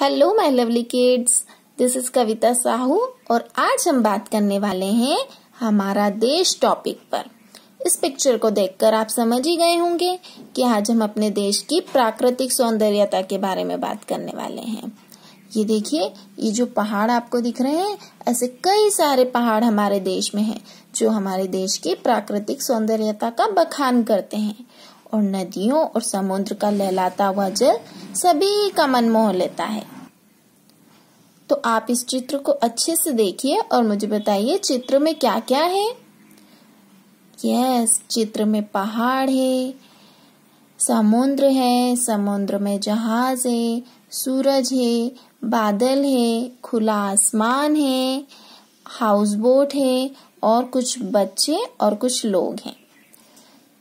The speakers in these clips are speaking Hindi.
hello my lovely kids this is Kavita Sahu और आज हम बात करने वाले हैं हमारा देश टॉपिक पर इस पिक्चर को देखकर आप समझ ही गए होंगे कि आज हम अपने देश की प्राकृतिक सौंदर्यता के बारे में बात करने वाले हैं ये देखिए ये जो पहाड़ आपको दिख रहे हैं ऐसे कई सारे पहाड़ हमारे देश में हैं जो हमारे देश की प्राकृतिक सौंदर्यता का बखान करते हैं और नदियों और समुद्र का लहलाता हुआ जल सभी का मन मोह लेता है तो आप इस चित्र को अच्छे से देखिए और मुझे बताइए चित्र में क्या क्या है यस चित्र में पहाड़ है समुद्र है समुद्र में जहाज है सूरज है बादल है खुला आसमान है हाउस बोट है और कुछ बच्चे और कुछ लोग हैं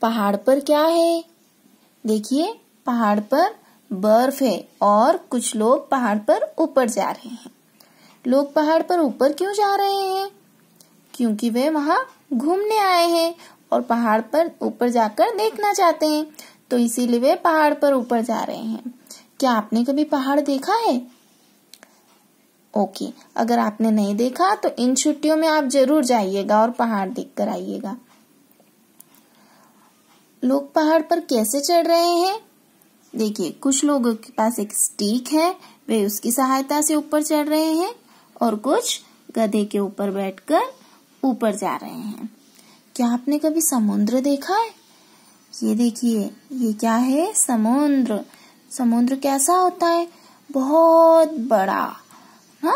पहाड़ पर क्या है देखिए पहाड़ पर बर्फ है और कुछ लोग पहाड़ पर ऊपर जा रहे हैं लोग पहाड़ पर ऊपर क्यों जा रहे हैं क्योंकि वे वहां घूमने आए हैं और पहाड़ पर ऊपर जाकर देखना चाहते हैं तो इसीलिए वे पहाड़ पर ऊपर जा रहे हैं क्या आपने कभी पहाड़ देखा है ओके अगर आपने नहीं देखा तो इन छुट्टियों में आप जरूर जाइएगा और पहाड़ देख कर आइएगा लोग पहाड़ पर कैसे चढ़ रहे हैं देखिए कुछ लोगों के पास एक स्टीक है वे उसकी सहायता से ऊपर चढ़ रहे हैं और कुछ गधे के ऊपर बैठकर ऊपर जा रहे हैं क्या आपने कभी समुद्र देखा है ये देखिए ये क्या है समुद्र समुद्र कैसा होता है बहुत बड़ा हा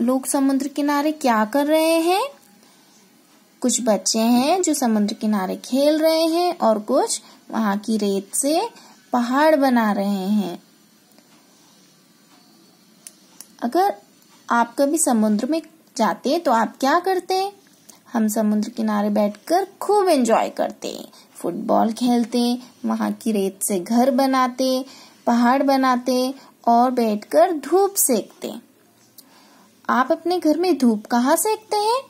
लोग समुद्र किनारे क्या कर रहे हैं कुछ बच्चे हैं जो समुद्र किनारे खेल रहे हैं और कुछ वहां की रेत से पहाड़ बना रहे हैं अगर आप कभी समुद्र में जाते तो आप क्या करते हम समुद्र किनारे बैठकर खूब एंजॉय करते फुटबॉल खेलते वहां की रेत से घर बनाते पहाड़ बनाते और बैठकर धूप सेकते आप अपने घर में धूप कहाँ सेकते हैं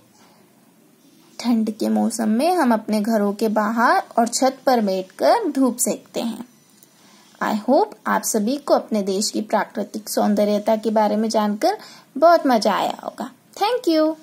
ठंड के मौसम में हम अपने घरों के बाहर और छत पर बैठकर धूप सेकते हैं आई होप आप सभी को अपने देश की प्राकृतिक सौंदर्यता के बारे में जानकर बहुत मजा आया होगा थैंक यू